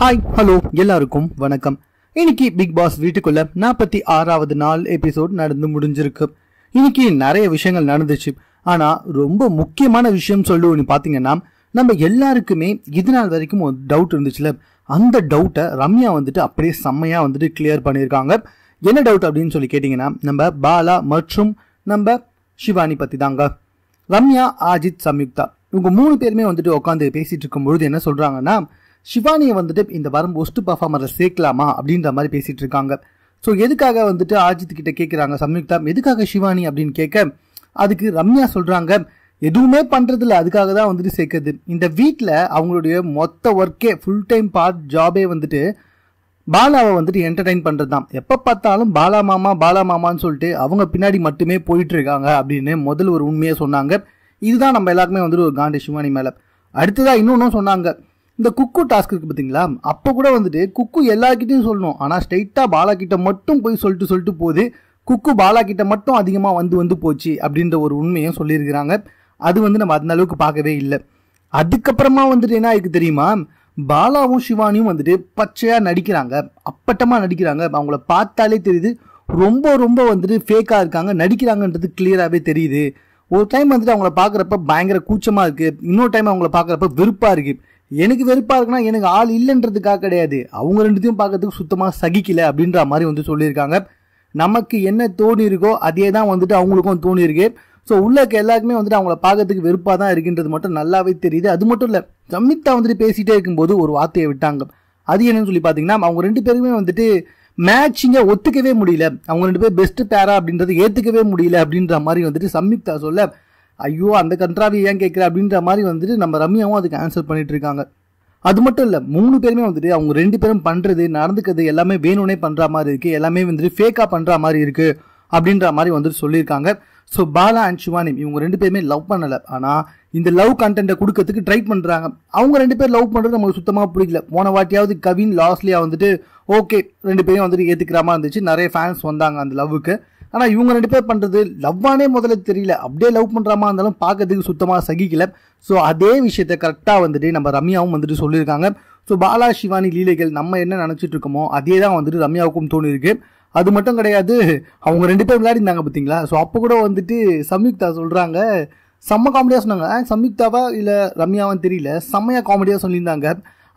hi hello எல்லாருக்கும் வணக்கம் இன்னைக்கு பிக் பாஸ் வீட்டுக்குள்ள நாற்பத்தி ஆறாவது நாள் எபிசோட் நடந்து முடிஞ்சிருக்கு இன்னைக்கு நிறைய விஷயங்கள் நடந்துச்சு ஆனால் ரொம்ப முக்கியமான விஷயம் சொல்லுவோன்னு பாத்தீங்கன்னா பார்த்தீங்கன்னா நம்ம எல்லாருக்குமே இது நாள் வரைக்கும் ஒரு டவுட் இருந்துச்சுல அந்த டவுட்டை ரம்யா வந்துட்டு அப்படியே செம்மையாக வந்துட்டு கிளியர் பண்ணியிருக்காங்க என்ன டவுட் அப்படின்னு சொல்லி கேட்டிங்கன்னா நம்ம பாலா மற்றும் நம்ம சிவானி பற்றி தாங்க ரம்யா அஜித் சம்யுக்தா இவங்க மூணு பேருமே வந்துட்டு உட்காந்து பேசிகிட்டு இருக்கும்பொழுது என்ன சொல்கிறாங்கன்னா சிவானியை வந்துட்டு இந்த வாரம் ஒஸ்ட் பர்ஃபார்மரை சேர்க்கலாமா அப்படின்ற மாதிரி பேசிட்டு இருக்காங்க ஸோ எதுக்காக வந்துட்டு ஆஜித் கிட்ட கேட்குறாங்க சம்யுக்தா எதுக்காக சிவானி அப்படின்னு கேட்க அதுக்கு ரம்யா சொல்கிறாங்க எதுவுமே பண்ணுறதில்ல அதுக்காக தான் வந்துட்டு சேர்க்குறது இந்த வீட்டில் அவங்களுடைய மொத்த ஒர்க்கே ஃபுல் டைம் பார்ட் ஜாபே வந்துட்டு பாலாவை வந்துட்டு என்டர்டைன் பண்ணுறது தான் எப்போ பார்த்தாலும் பாலா மாமா பாலா மாமான்னு சொல்லிட்டு அவங்க பின்னாடி மட்டுமே போயிட்டுருக்காங்க அப்படின்னு முதல் ஒரு உண்மையை சொன்னாங்க இதுதான் நம்ம எல்லாருக்குமே வந்துட்டு ஒரு காண்டி சிவானி மேலே அடுத்ததாக இன்னொன்றும் சொன்னாங்க இந்த குக்கு டாஸ்க் இருக்குது பார்த்தீங்களா அப்போ கூட வந்துட்டு குக்கு எல்லாருக்கிட்டையும் சொல்லணும் ஆனால் ஸ்ட்ரைட்டாக பாலா கிட்ட மட்டும் போய் சொல்லிட்டு சொல்லிட்டு போகுது குக்கு பாலா கிட்ட மட்டும் அதிகமாக வந்து வந்து போச்சு அப்படின்ற ஒரு உண்மையும் சொல்லியிருக்கிறாங்க அது வந்து நம்ம அந்த அளவுக்கு பார்க்கவே இல்லை அதுக்கப்புறமா வந்துட்டு என்ன ஆயிருக்கு தெரியுமா பாலாவும் சிவானியும் வந்துட்டு பச்சையாக நடிக்கிறாங்க அப்பட்டமாக நடிக்கிறாங்க அவங்கள பார்த்தாலே தெரியுது ரொம்ப ரொம்ப வந்துட்டு ஃபேக்காக இருக்காங்க நடிக்கிறாங்கன்றது கிளியராகவே தெரியுது ஒரு டைம் வந்துட்டு அவங்கள பார்க்குறப்ப பயங்கர கூச்சமாக இருக்குது இன்னொரு டைம் அவங்கள பார்க்குறப்ப வெறுப்பாக இருக்குது எனக்கு வெறுப்பாக இருக்குன்னா எனக்கு ஆள் இல்லைன்றதுக்காக கிடையாது அவங்க ரெண்டுத்தையும் பார்க்கறதுக்கு சுத்தமாக சகிக்கல அப்படின்ற மாதிரி வந்து சொல்லியிருக்காங்க நமக்கு என்ன தோணி இருக்கோ அதே தான் வந்துட்டு அவங்களுக்கும் தோணி இருக்கு ஸோ உள்ளக்க எல்லாருக்குமே வந்துட்டு அவங்கள பார்க்கறதுக்கு வெறுப்பாக தான் இருக்கின்றது மட்டும் நல்லாவே தெரியுது அது மட்டும் இல்லை சம்யுக்தா வந்துட்டு பேசிகிட்டே இருக்கும்போது ஒரு வார்த்தையை விட்டாங்க அது என்னன்னு சொல்லி பார்த்தீங்கன்னா அவங்க ரெண்டு பேருமே வந்துட்டு மேட்சிங்கை ஒத்துக்கவே முடியல அவங்க ரெண்டு பேர் பெஸ்ட் பேரா அப்படின்றது ஏற்றுக்கவே முடியல அப்படின்ற மாதிரி வந்துட்டு சம்யுக்தா சொல்ல ஐயோ அந்த கன்றாவி ஏன் கேட்குற அப்படின்ற மாதிரி வந்துட்டு நம்ம ரம்யாவும் அதுக்கு ஆன்சர் பண்ணிட்டு இருக்காங்க அது மட்டும் இல்லை மூணு பேருமே வந்துட்டு அவங்க ரெண்டு பேரும் பண்ணுறது நடந்துக்கிறது எல்லாமே வேணும்னே பண்ணுற மாதிரி இருக்குது எல்லாமே வந்துட்டு ஃபேக்காக பண்ணுற மாதிரி இருக்குது அப்படின்ற மாதிரி வந்துட்டு சொல்லியிருக்காங்க ஸோ பாலா அண்ட் சிவானி இவங்க ரெண்டு பேருமே லவ் பண்ணலை ஆனால் இந்த லவ் கண்டென்ட்டை கொடுக்கறதுக்கு ட்ரை பண்ணுறாங்க அவங்க ரெண்டு பேர் லவ் பண்ணுறது நமக்கு சுத்தமாக பிடிக்கல போன வாட்டியாவது கவின் லாஸ்ட்லியாக வந்துட்டு ஓகே ரெண்டு பேரும் வந்துட்டு ஏற்றுக்கிற மாதிரி இருந்துச்சு நிறைய ஃபேன்ஸ் வந்தாங்க அந்த லவ்வுக்கு ஆனால் இவங்க ரெண்டு பேர் பண்ணுறது லவ்வானே முதல்ல தெரியல அப்படியே லவ் பண்ணுறாமா இருந்தாலும் பார்க்கறதுக்கு சுத்தமாக சகிக்கல ஸோ அதே விஷயத்த கரெக்டாக வந்துட்டு நம்ம ரம்யாவும் வந்துட்டு சொல்லியிருக்காங்க ஸோ பாலா சிவானி லீலைகள் நம்ம என்ன நினச்சிட்டு இருக்கோமோ அதே தான் வந்துட்டு ரம்யாவுக்கும் தோணியிருக்கு அது மட்டும் கிடையாது அவங்க ரெண்டு பேர் விளையாடிருந்தாங்க பார்த்தீங்களா ஸோ அப்போ கூட வந்துட்டு சம்யுக்தா சொல்கிறாங்க செம்ம காமெடியாக சொன்னாங்க சம்யுக்தாவா இல்லை ரம்யாவான்னு தெரியல செம்மையாக காமெடியாக சொல்லியிருந்தாங்க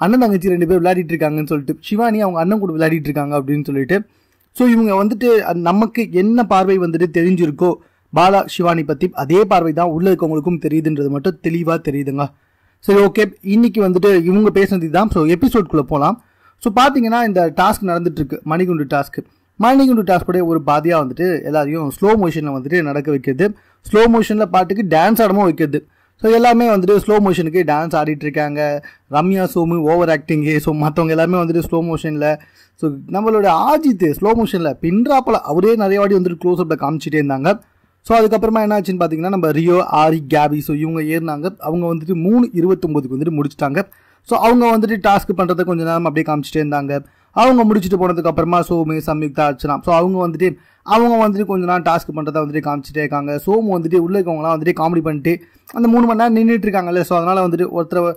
அண்ணன் தங்கச்சி ரெண்டு பேர் விளையாடிட்டு இருக்காங்கன்னு சொல்லிட்டு சிவானி அவங்க அண்ணன் கூட விளையாடிட்டு இருக்காங்க அப்படின்னு சொல்லிட்டு ஸோ இவங்க வந்துட்டு நமக்கு என்ன பார்வை வந்துட்டு தெரிஞ்சிருக்கோ பாலா சிவானி பற்றி அதே பார்வை தான் உள்ளே இருக்கவங்களுக்கும் தெரியுதுன்றது மட்டும் தெளிவாக தெரியுதுங்க சரி ஓகே இன்னைக்கு வந்துட்டு இவங்க பேசுனது தான் ஸோ எபிசோட்குள்ளே போகலாம் ஸோ பார்த்தீங்கன்னா இந்த டாஸ்க் நடந்துட்டுருக்கு மணிகுண்டு டாஸ்க் மணிகுண்டு டாஸ்க்குடைய ஒரு பாதியாக வந்துட்டு எல்லாரையும் ஸ்லோ மோஷனில் வந்துட்டு நடக்க வைக்கிறது ஸ்லோ மோஷனில் பாட்டுக்கு டான்ஸ் ஆடமும் வைக்கிறது ஸோ எல்லாமே வந்துட்டு ஸ்லோ மோஷனுக்கு டான்ஸ் ஆடிட்டுருக்காங்க இருக்காங்க Ramya Somu over acting so மற்றவங்க எல்லாமே வந்துட்டு ஸ்லோ மோஷனில் ஸோ நம்மளோட ஆஜித் ஸ்லோ மோஷனில் பின்ராப்பில் அவரே நிறைய வாடி வந்துட்டு க்ளோஸ் அப்பில் காமிச்சிட்டே இருந்தாங்க ஸோ அதுக்கப்புறமா என்ன ஆச்சுன்னு பார்த்தீங்கன்னா நம்ம ரியோ ஆரி கேபி ஸோ இவங்க ஏறினாங்க அவங்க வந்துட்டு மூணு இருபத்தொம்போதுக்கு வந்துட்டு முடிச்சிட்டாங்க ஸோ அவங்க வந்துட்டு டாஸ்க் பண்ணுறதை கொஞ்சம் நேரம் அப்படியே காமிச்சிட்டே இருந்தாங்க அவங்க முடிச்சுட்டு போனதுக்கப்புறமா அப்புறமா சோமு சம்யுக்தா அர்ச்சனா ஸோ அவங்க வந்துட்டு அவங்க வந்துட்டு கொஞ்ச நாள் டாஸ்க் பண்ணுறதை வந்துட்டு காமிச்சிட்டே இருக்காங்க சோமு வந்துட்டு உள்ளே இருக்கவங்களாம் வந்துட்டு காமெடி பண்ணிட்டு அந்த மூணு மணி நேரம் நின்றுட்டு இருக்காங்கல்ல ஸோ அதனால் வந்துட்டு ஒருத்தர்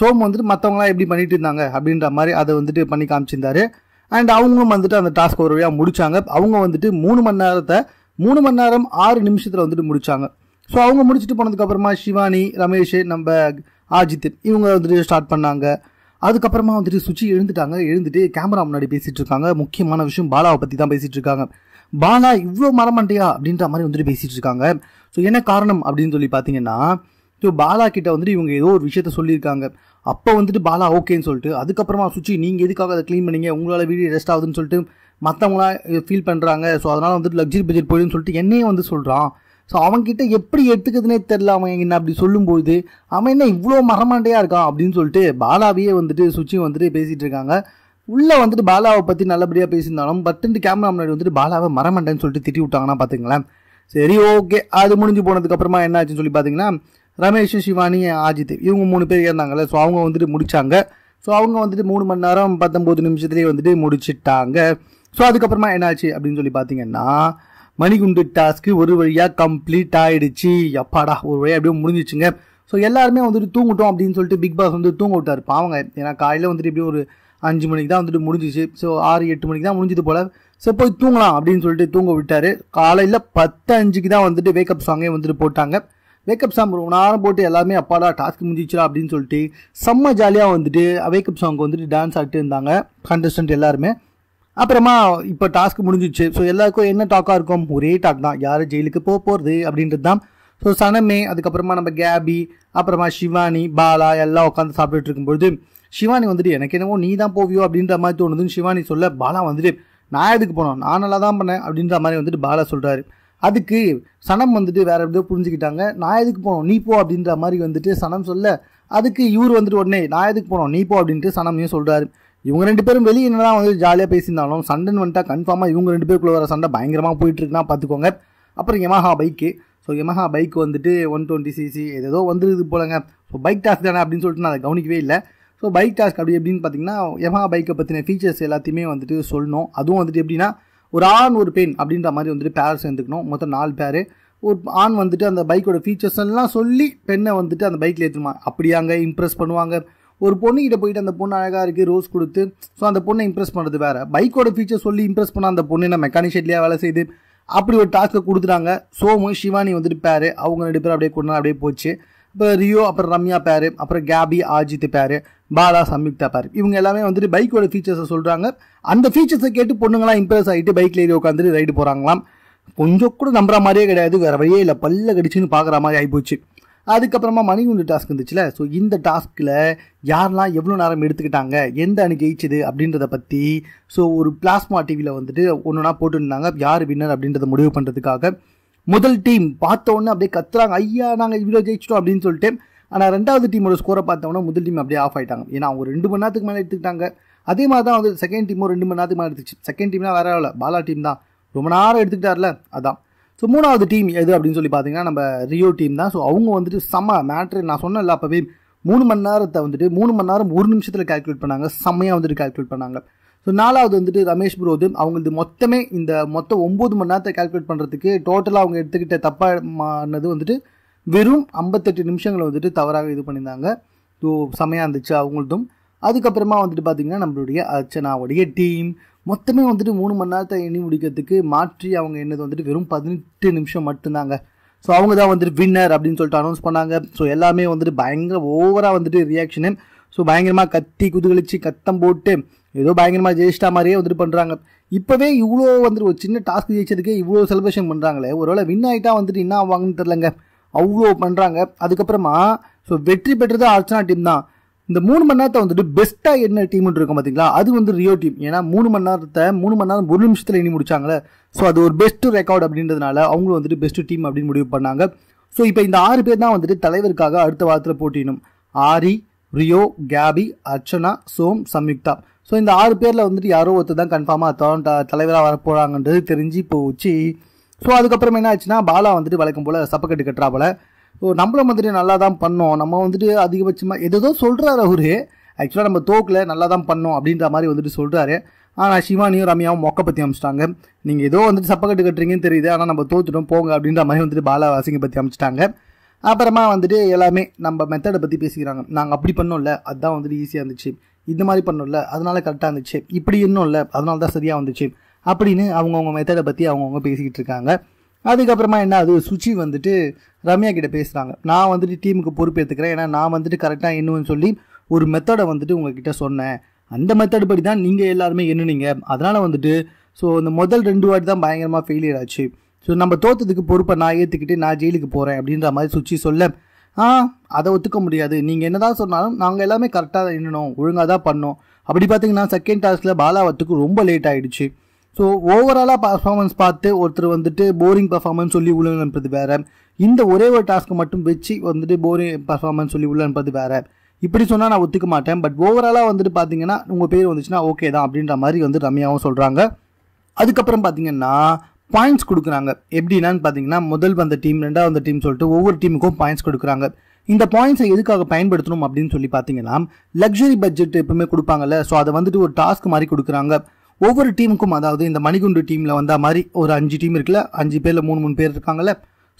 சோமு வந்துட்டு மற்றவங்களாம் எப்படி பண்ணிட்டு இருந்தாங்க அப்படின்ற மாதிரி அதை வந்துட்டு பண்ணி காமிச்சிருந்தாரு அண்ட் அவங்களும் வந்துட்டு அந்த டாஸ்க் ஒரு வழியாக முடித்தாங்க அவங்க வந்துட்டு மூணு மணி நேரத்தை மூணு மணி நேரம் ஆறு நிமிஷத்தில் வந்துட்டு முடித்தாங்க ஸோ அவங்க முடிச்சுட்டு போனதுக்கப்புறமா சிவானி ரமேஷ் நம்ம அஜித் இவங்க வந்துட்டு ஸ்டார்ட் பண்ணாங்க அதுக்கப்புறமா வந்துட்டு சுச்சி எழுந்துட்டாங்க எழுந்துட்டு கேமரா முன்னாடி பேசிகிட்டு இருக்காங்க முக்கியமான விஷயம் பாலாவை பற்றி தான் பேசிகிட்டு இருக்காங்க பாலா இவ்வளோ மரமாட்டியா அப்படின்ற மாதிரி வந்துட்டு பேசிகிட்டு இருக்காங்க ஸோ என்ன காரணம் அப்படின்னு சொல்லி பார்த்தீங்கன்னா ஸோ பாலா கிட்ட வந்துட்டு இவங்க ஏதோ ஒரு விஷயத்த சொல்லியிருக்காங்க அப்போ வந்துட்டு பாலா ஓகேன்னு சொல்லிட்டு அதுக்கப்புறமா சுச்சி நீங்கள் எதுக்காக அதை க்ளீன் பண்ணீங்க உங்களால் வீடு ரெஸ்ட் ஆகுதுன்னு சொல்லிட்டு மற்றவங்களாம் ஃபீல் பண்ணுறாங்க ஸோ அதனால் வந்துட்டு லக்ஸரி பட்ஜெட் போயிடும்னு சொல்லிட்டு என்னையும் வந்து சொல்கிறான் ஸோ அவங்ககிட்ட எப்படி எடுத்துக்கிறதுனே தெரில அவன் என்ன அப்படி சொல்லும்போது அவன் என்ன இவ்வளோ மரமாண்டையாக இருக்கான் அப்படின்னு சொல்லிட்டு பாலாவையே வந்துட்டு சுச்சி வந்துட்டு பேசிகிட்டு இருக்காங்க உள்ளே வந்துட்டு பாலாவை பற்றி நல்லபடியாக பேசியிருந்தாலும் பத்துட்டு கேமரா முன்னாடி வந்துட்டு பாலாவை மரமாண்டேன்னு சொல்லிட்டு திட்டி விட்டாங்கன்னா பார்த்துங்களேன் சரி ஓகே அது முடிஞ்சு போனதுக்கப்புறமா என்ன ஆச்சுன்னு சொல்லி பார்த்தீங்கன்னா ரமேஷ் சிவானி ஆஜித் இவங்க மூணு பேர் இருந்தாங்கல்ல ஸோ அவங்க வந்துட்டு முடித்தாங்க ஸோ அவங்க வந்துட்டு மூணு மணி நேரம் பத்தொம்போது நிமிஷத்துலேயே வந்துட்டு முடிச்சிட்டாங்க ஸோ அதுக்கப்புறமா என்னாச்சு அப்படின்னு சொல்லி பார்த்தீங்கன்னா மணிகுண்டு டாஸ்க்கு ஒரு வழியாக கம்ப்ளீட் ஆகிடுச்சு எப்பாடா ஒரு வழியாக அப்படியே முடிஞ்சிச்சுங்க ஸோ எல்லாருமே வந்துட்டு தூங்கட்டும் அப்படின்னு சொல்லிட்டு பிக் பாஸ் வந்து தூங்க விட்டார் பாவங்க ஏன்னா காலையில் வந்துட்டு இப்படி ஒரு அஞ்சு மணிக்கு தான் வந்துட்டு முடிஞ்சிச்சு ஸோ ஆறு எட்டு மணிக்கு தான் முடிஞ்சது போல் சரி போய் தூங்கலாம் அப்படின்னு சொல்லிட்டு தூங்க விட்டார் காலையில் பத்து அஞ்சுக்கு தான் வந்துட்டு வேக்கப் சாங்கே வந்துட்டு போட்டாங்க வேக்கப் சாங் ஒரு நேரம் போட்டு எல்லாருமே அப்பாடா டாஸ்க் முடிஞ்சிச்சிடா அப்படின்னு சொல்லிட்டு செம்ம ஜாலியாக வந்துட்டு வேக்கப் சாங்க்கு வந்துட்டு டான்ஸ் ஆகிட்டு இருந்தாங்க கண்டஸ்டன்ட் எல்லாருமே அப்புறமா இப்போ டாஸ்க் முடிஞ்சிச்சு ஸோ எல்லாருக்கும் என்ன டாக்காக இருக்கும் ஒரே டாக் தான் யார் ஜெயிலுக்கு போக போகிறது அப்படின்றது தான் ஸோ சனமே அதுக்கப்புறமா நம்ம கேபி அப்புறமா சிவானி பாலா எல்லாம் உட்காந்து சாப்பிட்டுட்டு இருக்கும்பொழுது சிவானி வந்துட்டு எனக்கு என்னவோ நீ தான் போவியோ அப்படின்ற மாதிரி தோணுதுன்னு சிவானி சொல்ல பாலா வந்துட்டு நான் எதுக்கு போனோம் நான் நல்லா தான் பண்ணேன் அப்படின்ற மாதிரி வந்துட்டு பாலா சொல்கிறாரு அதுக்கு சனம் வந்துட்டு வேற எப்படியோ புரிஞ்சுக்கிட்டாங்க நான் எதுக்கு போனோம் நீ போ அப்படின்ற மாதிரி வந்துட்டு சனம் சொல்ல அதுக்கு இவர் வந்துட்டு உடனே நான் எதுக்கு போனோம் நீ போ அப்படின்ட்டு சனமையும் சொல்கிறாரு இவங்க ரெண்டு பேரும் வெளியே என்னதான் வந்து ஜாலியாக பேசியிருந்தாலும் சண்டன் வந்துட்டா கன்ஃபார்மாக இவங்க ரெண்டு பேருக்குள்ள வர சண்டை பயங்கரமாக போயிட்டுருக்குன்னா பார்த்துக்கோங்க அப்புறம் Yamaha bike so Yamaha bike வந்துட்டு ஒன் டுவெண்ட்டி சிசி ஏதோ வந்துருது போலங்க ஸோ பைக் டாஸ்க் தானே அப்படின்னு சொல்லிட்டு நான் அதை கவனிக்கவே இல்லை ஸோ பைக் டாஸ்க் அப்படி எப்படின்னு பார்த்தீங்கன்னா யமஹா பைக்கை பற்றின ஃபீச்சர்ஸ் எல்லாத்தையுமே வந்துட்டு சொல்லணும் அதுவும் வந்துட்டு எப்படின்னா ஒரு ஆண் ஒரு பெண் அப்படின்ற மாதிரி வந்துட்டு பேர் சேர்ந்துக்கணும் மொத்தம் நாலு பேர் ஒரு ஆண் வந்துட்டு அந்த பைக்கோட ஃபீச்சர்ஸ் எல்லாம் சொல்லி பெண்ணை வந்துட்டு அந்த பைக்கில் ஏற்றுமா அப்படியாங்க இம்ப்ரெஸ் பண்ணுவாங்க ஒரு பொண்ணுக்கிட்ட போயிட்டு அந்த பொண்ணு அழகாக இருக்குது ரோஸ் கொடுத்து ஸோ அந்த பொண்ணை இம்ப்ரெஸ் பண்ணுறது வேறு பைக்கோட ஃபீச்சர் சொல்லி இம்ப்ரெஸ் பண்ண அந்த பொண்ணு என்ன மெக்கானிக் ஷெட்லேயே வேலை செய்து அப்படி ஒரு டாஸ்க்கை கொடுத்துட்டாங்க சோமு சிவானி வந்துட்டு பேர் அவங்க ரெண்டு பேரும் அப்படியே கொண்டு அப்படியே போச்சு இப்போ ரியோ அப்புறம் ரம்யா பேரு அப்புறம் கேபி ஆஜித் பேரு பாலா சம்யுக்தா பேர் இவங்க எல்லாமே வந்துட்டு பைக்கோட ஃபீச்சர்ஸை சொல்கிறாங்க அந்த ஃபீச்சர்ஸை கேட்டு பொண்ணுங்களாம் இம்ப்ரெஸ் ஆகிட்டு பைக்கில் ஏறி உட்காந்துட்டு ரைடு போகிறாங்களாம் கொஞ்சம் கூட நம்புற மாதிரியே கிடையாது வேறு வழியே இல்லை பல்ல கடிச்சுன்னு பார்க்குற மாதிரி ஆகிப்போச்சு அதுக்கப்புறமா மணி டாஸ்க் இருந்துச்சுல ஸோ இந்த டாஸ்கில் யாரெல்லாம் எவ்வளோ நேரம் எடுத்துக்கிட்டாங்க எந்த அணி ஜெயிச்சது அப்படின்றத பற்றி ஸோ ஒரு பிளாஸ்மா டிவியில் வந்துட்டு ஒன்றுனா போட்டுருந்தாங்க யார் வின்னர் அப்படின்றத முடிவு பண்ணுறதுக்காக முதல் டீம் பார்த்தோன்னே அப்படியே கத்துறாங்க ஐயா நாங்கள் இவ்வளோ ஜெயிச்சிட்டோம் அப்படின்னு சொல்லிட்டு ஆனால் ரெண்டாவது டீமோட ஸ்கோரை பார்த்தோன்னா முதல் டீம் அப்படியே ஆஃப் ஆகிட்டாங்க ஏன்னா அவங்க ரெண்டு மணி நேரத்துக்கு மேலே எடுத்துக்கிட்டாங்க அதே மாதிரி தான் வந்து செகண்ட் டீமும் ரெண்டு மணி நேரத்துக்கு மேலே எடுத்துச்சு செகண்ட் டீம்னா வேற இல்லை பாலா டீம் தான் ரொம்ப நேரம் எடுத்துக்கிட்டார்ல அதான் ஸோ மூணாவது டீம் எது அப்படின்னு சொல்லி பார்த்தீங்கன்னா நம்ம ரியோ டீம் தான் ஸோ அவங்க வந்துட்டு செம்ம மேட்ரு நான் இல்லை அப்போவே மூணு மணி நேரத்தை வந்துட்டு மூணு மணி நேரம் ஒரு நிமிஷத்தில் கால்குலேட் பண்ணாங்க செம்மையாக வந்துட்டு கால்குலேட் பண்ணாங்க ஸோ நாலாவது வந்துட்டு ரமேஷ் புரோது அவங்களுக்கு மொத்தமே இந்த மொத்தம் ஒம்பது மணி நேரத்தை கால்குலேட் பண்ணுறதுக்கு டோட்டலாக அவங்க எடுத்துக்கிட்ட தப்பானது வந்துட்டு வெறும் ஐம்பத்தெட்டு நிமிஷங்களை வந்துட்டு தவறாக இது பண்ணியிருந்தாங்க ஸோ செமையாக இருந்துச்சு அவங்களதும் அதுக்கப்புறமா வந்துட்டு பார்த்திங்கன்னா நம்மளுடைய அர்ச்சனாவுடைய டீம் மொத்தமே வந்துட்டு மூணு மணி நேரத்தை எண்ணி முடிக்கிறதுக்கு மாற்றி அவங்க என்னது வந்துட்டு வெறும் பதினெட்டு நிமிஷம் மட்டும்தாங்க ஸோ அவங்க தான் வந்துட்டு வின்னர் அப்படின்னு சொல்லிட்டு அனௌன்ஸ் பண்ணாங்க ஸோ எல்லாமே வந்துட்டு பயங்கர ஓவராக வந்துட்டு ரியாக்ஷனு ஸோ பயங்கரமாக கத்தி குதுகலிச்சு கத்தம் போட்டு ஏதோ பயங்கரமாக ஜெயிச்சிட்டா மாதிரியே வந்துட்டு பண்ணுறாங்க இப்போவே இவ்வளோ வந்துட்டு ஒரு சின்ன டாஸ்க் ஜெயிச்சதுக்கே இவ்வளோ செலிப்ரேஷன் பண்ணுறாங்களே ஒருவேளை வின் ஆகிட்டா வந்துட்டு என்ன வாங்கன்னு தெரிலங்க அவ்வளோ பண்ணுறாங்க அதுக்கப்புறமா ஸோ வெற்றி பெற்றது அர்ச்சனா டீம் தான் இந்த மூணு மணி நேரத்தை வந்துட்டு பெஸ்ட்டாக என்ன டீம்னு இருக்கும் பார்த்தீங்களா அது வந்து ரியோ டீம் ஏன்னா மூணு மணி நேரத்தை மூணு மணி நேரம் ஒரு நிமிஷத்தில் எண்ணி முடிச்சாங்களே ஸோ அது ஒரு பெஸ்ட்டு ரெக்கார்டு அப்படின்றதுனால அவங்களும் வந்துட்டு பெஸ்ட்டு டீம் அப்படின்னு முடிவு பண்ணாங்க ஸோ இப்போ இந்த ஆறு பேர் தான் வந்துட்டு தலைவருக்காக அடுத்த வாரத்தில் போட்டியிடும் ஆரி ரியோ கேபி அர்ச்சனா சோம் சம்யுக்தா ஸோ இந்த ஆறு பேரில் வந்துட்டு யாரோ ஒருத்தர் தான் கன்ஃபார்மாக தான் தலைவராக வரப்போகிறாங்கன்றது தெரிஞ்சு போச்சு ஸோ அதுக்கப்புறம் என்ன ஆச்சுன்னா பாலா வந்துட்டு வளர்க்கும் போல் சப்பக்கட்டு கட்டுறா போல ஸோ நம்மளை மாதிரி நல்லா தான் பண்ணோம் நம்ம வந்துட்டு அதிகபட்சமாக எதோ சொல்கிறாரு அவரு ஆக்சுவலாக நம்ம தோக்கில் நல்லா தான் பண்ணோம் அப்படின்ற மாதிரி வந்துட்டு சொல்கிறாரு ஆனால் சிவானியும் ரம்யாவும் மொக்கை பற்றி அமைச்சிட்டாங்க நீங்கள் ஏதோ வந்துட்டு சப்பக்கட்டு கட்டுறீங்கன்னு தெரியுது ஆனால் நம்ம தோத்துட்டோம் போங்க அப்படின்ற மாதிரி வந்துட்டு பாலா வாசிங்க பற்றி அமைச்சிட்டாங்க அப்புறமா வந்துட்டு எல்லாமே நம்ம மெத்தடை பற்றி பேசிக்கிறாங்க நாங்கள் அப்படி பண்ணோம்ல அதுதான் வந்துட்டு ஈஸியாக இருந்துச்சு இந்த மாதிரி பண்ணோம்ல அதனால கரெக்டாக இருந்துச்சு இப்படி இல்லை அதனால தான் சரியாக வந்துச்சு அப்படின்னு அவங்கவுங்க மெத்தடை பற்றி அவங்கவுங்க பேசிக்கிட்டு இருக்காங்க அதுக்கப்புறமா என்ன அது சுச்சி வந்துட்டு ரம்யா கிட்ட பேசுகிறாங்க நான் வந்துட்டு டீமுக்கு பொறுப்பேற்றுக்கிறேன் ஏன்னா நான் வந்துட்டு கரெக்டாக என்னன்னு சொல்லி ஒரு மெத்தடை வந்துட்டு உங்ககிட்ட சொன்னேன் அந்த மெத்தட் படி தான் நீங்கள் எல்லாருமே எண்ணுனீங்க அதனால் வந்துட்டு ஸோ இந்த முதல் ரெண்டு வாட்டி தான் பயங்கரமாக ஃபெயிலியர் ஆச்சு ஸோ நம்ம தோத்ததுக்கு பொறுப்பை நான் ஏற்றுக்கிட்டு நான் ஜெயிலுக்கு போகிறேன் அப்படின்ற மாதிரி சுச்சி சொல்ல ஆ அதை ஒத்துக்க முடியாது நீங்கள் என்ன தான் சொன்னாலும் நாங்கள் எல்லாமே கரெக்டாக இன்னும் ஒழுங்காக தான் பண்ணோம் அப்படி பார்த்தீங்கன்னா செகண்ட் டாஸ்கில் பாலாவத்துக்கு ரொம்ப லேட் ஆகிடுச்சு ஸோ ஓவராலாக பர்ஃபார்மன்ஸ் பார்த்து ஒருத்தர் வந்துட்டு போரிங் பர்ஃபார்மன்ஸ் சொல்லி உள்ள அனுப்புறது வேறு இந்த ஒரே ஒரு டாஸ்க்கு மட்டும் வச்சு வந்துட்டு போரிங் பர்ஃபார்மன்ஸ் சொல்லி உள்ள அனுப்புறது வேறு இப்படி சொன்னால் நான் ஒத்துக்க மாட்டேன் பட் ஓவராலாக வந்துட்டு பார்த்தீங்கன்னா உங்கள் பேர் வந்துச்சுன்னா ஓகே தான் அப்படின்ற மாதிரி வந்து ரம்யாவும் சொல்கிறாங்க அதுக்கப்புறம் பார்த்தீங்கன்னா பாயிண்ட்ஸ் கொடுக்குறாங்க எப்படின்னு பார்த்தீங்கன்னா முதல் வந்த டீம் ரெண்டாவது வந்த டீம் சொல்லிட்டு ஒவ்வொரு டீமுக்கும் பாயிண்ட்ஸ் கொடுக்குறாங்க இந்த பாயிண்ட்ஸை எதுக்காக பயன்படுத்தணும் அப்படின்னு சொல்லி பார்த்தீங்கன்னா லக்ஸரி பட்ஜெட் எப்பவுமே கொடுப்பாங்கல்ல ஸோ அதை வந்துட்டு ஒரு டாஸ்க் மாதிரி கொடுக்குறாங்க ஒவ்வொரு டீமுக்கும் அதாவது இந்த மணிகுண்டு டீமில் வந்த மாதிரி ஒரு அஞ்சு டீம் இருக்குல்ல அஞ்சு பேரில் மூணு மூணு பேர் இருக்காங்கல்ல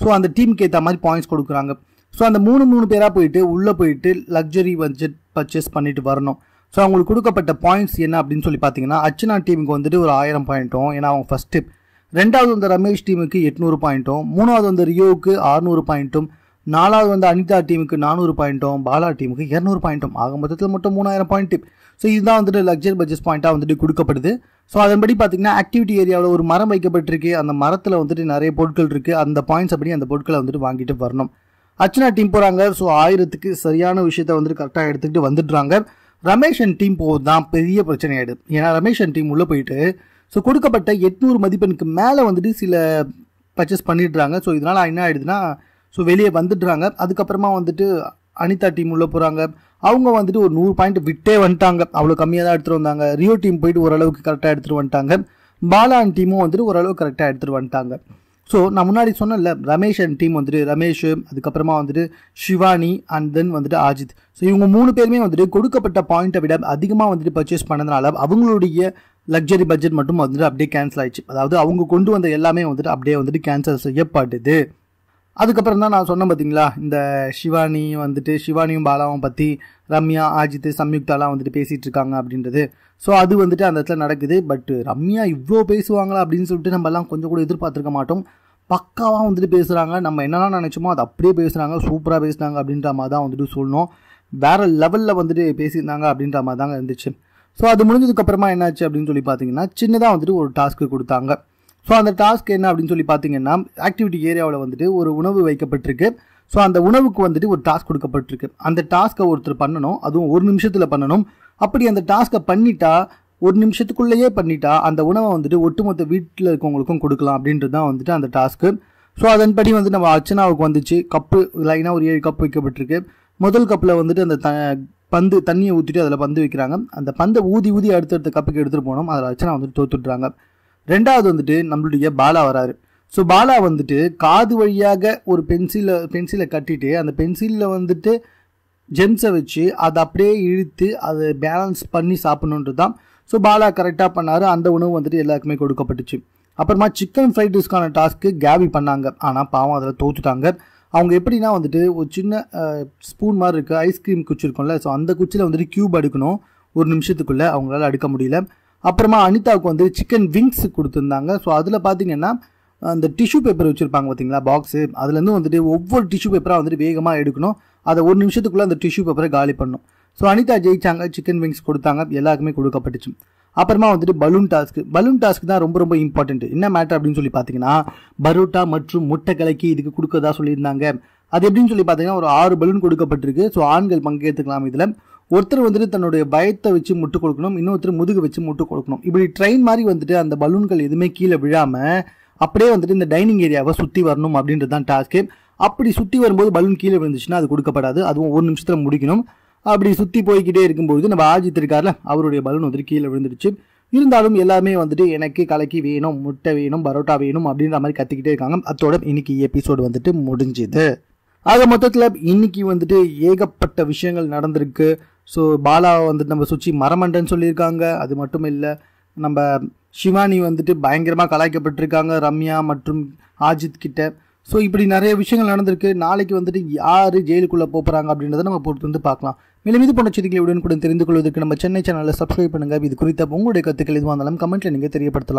ஸோ அந்த டீமுக்கு ஏற்ற மாதிரி பாயிண்ட்ஸ் கொடுக்குறாங்க ஸோ அந்த மூணு மூணு பேராக போயிட்டு உள்ளே போயிட்டு லக்ஸரி பட்ஜெட் பர்ச்சேஸ் பண்ணிட்டு வரணும் ஸோ அவங்களுக்கு கொடுக்கப்பட்ட பாயிண்ட்ஸ் என்ன அப்படின்னு சொல்லி பார்த்தீங்கன்னா அர்ச்சனா டீமுக்கு வந்துட்டு ஒரு ஆயிரம் பாயிண்ட்டும் ஏன்னா அவங்க ஃபஸ்ட்டு ரெண்டாவது வந்து ரமேஷ் டீமுக்கு எட்நூறு பாயிண்ட்டும் மூணாவது வந்து ரியோவுக்கு அறுநூறு பாயிண்ட்டும் நாலாவது வந்து அனிதா டீமுக்கு நானூறு பாயிண்ட்டும் பாலா டீமுக்கு இரநூறு பாயிண்ட்டும் ஆக மொத்தத்தில் மட்டும் மூணாயிரம் பாயிண்ட் ஸோ இதுதான் வந்துட்டு லக்ஸரி பட்ஜெட் பாயிண்ட்டாக வந்துட்டு கொடுக்கப்படுது ஸோ அதன்படி பார்த்தீங்கன்னா ஆக்டிவிட்டி ஏரியாவில் ஒரு மரம் வைக்கப்பட்டிருக்கு அந்த மரத்தில் வந்துட்டு நிறைய பொருட்கள் இருக்குது அந்த பாயிண்ட்ஸ் அப்படி அந்த பொருட்களை வந்துட்டு வாங்கிட்டு வரணும் அர்ச்சனா டீம் போகிறாங்க ஸோ ஆயிரத்துக்கு சரியான விஷயத்தை வந்துட்டு கரெக்டாக எடுத்துக்கிட்டு வந்துடுறாங்க ரமேஷன் டீம் போகிறது தான் பெரிய பிரச்சனை ஏன்னா ரமேஷன் டீம் உள்ளே போயிட்டு ஸோ கொடுக்கப்பட்ட எட்நூறு மதிப்பெண்ணுக்கு மேலே வந்துட்டு சில பர்ச்சேஸ் பண்ணிடுறாங்க ஸோ இதனால் என்ன ஆகிடுதுன்னா ஸோ வெளியே வந்துடுறாங்க அதுக்கப்புறமா வந்துட்டு அனிதா டீம் உள்ளே போகிறாங்க அவங்க வந்துட்டு ஒரு நூறு பாயிண்ட் விட்டே வந்துட்டாங்க அவ்வளோ கம்மியாக தான் எடுத்துகிட்டு வந்தாங்க ரியோ டீம் போயிட்டு ஓரளவுக்கு கரெக்டாக எடுத்துகிட்டு வந்துட்டாங்க பாலான் டீமும் வந்துட்டு ஓரளவுக்கு கரெக்டாக எடுத்துகிட்டு வந்துட்டாங்க ஸோ நான் முன்னாடி சொன்னேன்ல ரமேஷ் அண்ட் டீம் வந்துட்டு ரமேஷ் அதுக்கப்புறமா வந்துட்டு ஷிவானி அண்ட் தென் வந்துட்டு அஜித் ஸோ இவங்க மூணு பேருமே வந்துட்டு கொடுக்கப்பட்ட பாயிண்ட்டை விட அதிகமாக வந்துட்டு பர்ச்சேஸ் பண்ணதுனால அவங்களுடைய லக்ஸரி பட்ஜெட் மட்டும் வந்துட்டு அப்படியே கேன்சல் ஆயிடுச்சு அதாவது அவங்க கொண்டு வந்த எல்லாமே வந்துட்டு அப்படியே வந்துட்டு கேன்சல் செய்யப்பட்டுது அதுக்கப்புறம் தான் நான் சொன்னேன் பார்த்தீங்களா இந்த சிவானி வந்துட்டு சிவானியும் பாலாவும் பற்றி ரம்யா ஆஜித் சம்யுக்தாலாம் வந்துட்டு பேசிகிட்டு இருக்காங்க அப்படின்றது ஸோ அது வந்துட்டு அந்த இடத்துல நடக்குது பட் ரம்யா இவ்வளோ பேசுவாங்களா அப்படின்னு சொல்லிட்டு நம்மலாம் கொஞ்சம் கூட எதிர்பார்த்துருக்க மாட்டோம் பக்காவாக வந்துட்டு பேசுகிறாங்க நம்ம என்னெல்லாம் நினச்சோமோ அது அப்படியே பேசுகிறாங்க சூப்பராக பேசுனாங்க அப்படின்ற மாதிரி தான் வந்துட்டு சொல்லணும் வேறு லெவலில் வந்துட்டு பேசியிருந்தாங்க அப்படின்ற மாதிரி தாங்க இருந்துச்சு ஸோ அது முடிஞ்சதுக்கப்புறமா என்னாச்சு அப்படின்னு சொல்லி பார்த்தீங்கன்னா சின்னதாக வந்துட்டு ஒரு டாஸ்க்கு கொடுத்தாங்க ஸோ அந்த டாஸ்க் என்ன அப்படின்னு சொல்லி பார்த்தீங்கன்னா ஆக்டிவிட்டி ஏரியாவில் வந்துட்டு ஒரு உணவு வைக்கப்பட்டிருக்கு ஸோ அந்த உணவுக்கு வந்துட்டு ஒரு டாஸ்க் கொடுக்கப்பட்டிருக்கு அந்த டாஸ்க்கை ஒருத்தர் பண்ணணும் அதுவும் ஒரு நிமிஷத்தில் பண்ணணும் அப்படி அந்த டாஸ்க்கை பண்ணிட்டா ஒரு நிமிஷத்துக்குள்ளேயே பண்ணிட்டா அந்த உணவை வந்துட்டு ஒட்டுமொத்த வீட்டில் இருக்கவங்களுக்கும் கொடுக்கலாம் அப்படின்றது தான் வந்துட்டு அந்த டாஸ்க்கு ஸோ அதன்படி வந்து நம்ம அர்ச்சனாவுக்கு வந்துச்சு கப்பு லைனாக ஒரு ஏழு கப் வைக்கப்பட்டிருக்கு முதல் கப்பில் வந்துட்டு அந்த த பந்து தண்ணியை ஊற்றிட்டு அதில் பந்து வைக்கிறாங்க அந்த பந்தை ஊதி ஊதி அடுத்தடுத்த கப்புக்கு எடுத்துகிட்டு போனோம் அதில் வச்சு நான் வந்துட்டு தோத்துட்றாங்க ரெண்டாவது வந்துட்டு நம்மளுடைய பாலா வராரு ஸோ பாலா வந்துட்டு காது வழியாக ஒரு பென்சிலை பென்சிலை கட்டிட்டு அந்த பென்சிலில் வந்துட்டு ஜெம்ஸை வச்சு அதை அப்படியே இழுத்து அதை பேலன்ஸ் பண்ணி சாப்பிட்ணுன்றது தான் ஸோ பாலா கரெக்டாக பண்ணார் அந்த உணவு வந்துட்டு எல்லாருக்குமே கொடுக்கப்பட்டுச்சு அப்புறமா சிக்கன் ஃப்ரைட் ரைஸ்க்கான டாஸ்க்கு கேபி பண்ணாங்க ஆனால் பாவம் அதில் தோத்துட்டாங்க அவங்க எப்படின்னா வந்துட்டு ஒரு சின்ன ஸ்பூன் மாதிரி இருக்குது ஐஸ்கிரீம் குச்சி இருக்கும்ல ஸோ அந்த குச்சியில் வந்துட்டு க்யூப் அடுக்கணும் ஒரு நிமிஷத்துக்குள்ளே அவங்களால அடுக்க முடியல அப்புறமா அனிதாவுக்கு வந்து சிக்கன் விங்ஸ் கொடுத்துருந்தாங்க ஸோ அதில் பார்த்தீங்கன்னா அந்த டிஷ்யூ பேப்பர் வச்சுருப்பாங்க பார்த்தீங்களா பாக்ஸு அதுலேருந்து வந்துட்டு ஒவ்வொரு டிஷ்யூ பேப்பராக வந்துட்டு வேகமாக எடுக்கணும் அதை ஒரு நிமிஷத்துக்குள்ளே அந்த டிஷ்யூ பேப்பரை காலி பண்ணணும் ஸோ அனிதா ஜெயிச்சாங்க சிக்கன் விங்ஸ் கொடுத்தாங்க எல்லாருக்குமே கொடுக்கப்பட்டுச்சு அப்புறமா வந்துட்டு பலூன் டாஸ்க் பலூன் டாஸ்க் தான் ரொம்ப ரொம்ப இம்பார்ட்டன்ட் என்ன மேட்டர் அப்படின்னு சொல்லி பார்த்தீங்கன்னா பரோட்டா மற்றும் முட்டை கலக்கி இதுக்கு கொடுக்கறதா சொல்லியிருந்தாங்க அது எப்படின்னு சொல்லி பார்த்தீங்கன்னா ஒரு ஆறு பலூன் கொடுக்கப்பட்டிருக்கு ஸோ ஆண்கள் பங்கேற்றுக்கலாம் இதில் ஒருத்தர் வந்துட்டு தன்னுடைய பயத்தை வச்சு முட்டு கொடுக்கணும் இன்னொருத்தர் முதுகு வச்சு முட்டு கொடுக்கணும் இப்படி ட்ரெயின் மாதிரி வந்துட்டு அந்த பலூன்கள் எதுவுமே கீழே விழாமல் அப்படியே வந்துட்டு இந்த டைனிங் ஏரியாவை சுற்றி வரணும் அப்படின்றது தான் டாஸ்க்கு அப்படி சுற்றி வரும்போது பலூன் கீழே விழுந்துச்சுன்னா அது கொடுக்கப்படாது அதுவும் ஒரு நிமிஷத்தில் முடிக்கணும் அப்படி சுற்றி போய்கிட்டே இருக்கும்பொழுது நம்ம ஆஜித் இருக்கார்ல அவருடைய பலன் வந்துட்டு கீழே விழுந்துருச்சு இருந்தாலும் எல்லாமே வந்துட்டு எனக்கு கலக்கி வேணும் முட்டை வேணும் பரோட்டா வேணும் அப்படின்ற மாதிரி கத்திக்கிட்டே இருக்காங்க அத்தோட இன்னைக்கு எபிசோடு வந்துட்டு முடிஞ்சுது ஆக மொத்தத்தில் இன்னைக்கு வந்துட்டு ஏகப்பட்ட விஷயங்கள் நடந்திருக்கு ஸோ பாலாவை வந்துட்டு நம்ம சுச்சி மரமண்டன்னு சொல்லியிருக்காங்க அது மட்டும் இல்லை நம்ம சிவானி வந்துட்டு பயங்கரமாக கலாய்க்கப்பட்டிருக்காங்க ரம்யா மற்றும் ஆஜித் கிட்ட ஸோ இப்படி நிறைய விஷயங்கள் நடந்திருக்கு நாளைக்கு வந்துட்டு யார் ஜெயிலுக்குள்ளே போகிறாங்க அப்படின்றத நம்ம பொறுத்து வந்து பார்க்கலாம் மேலும் இது போன்ற செய்திகளை உடனுக்குடன் தெரிந்து கொள்வதற்கு நம்ம சென்னை சேனலில் சப்ஸ்கிரைப் பண்ணுங்கள் இது குறித்த உங்களுடைய கருத்துக்கள் எதுவாக இருந்தாலும் கமெண்ட்டில் நீங்கள் தெரியப்படுத்தலாம்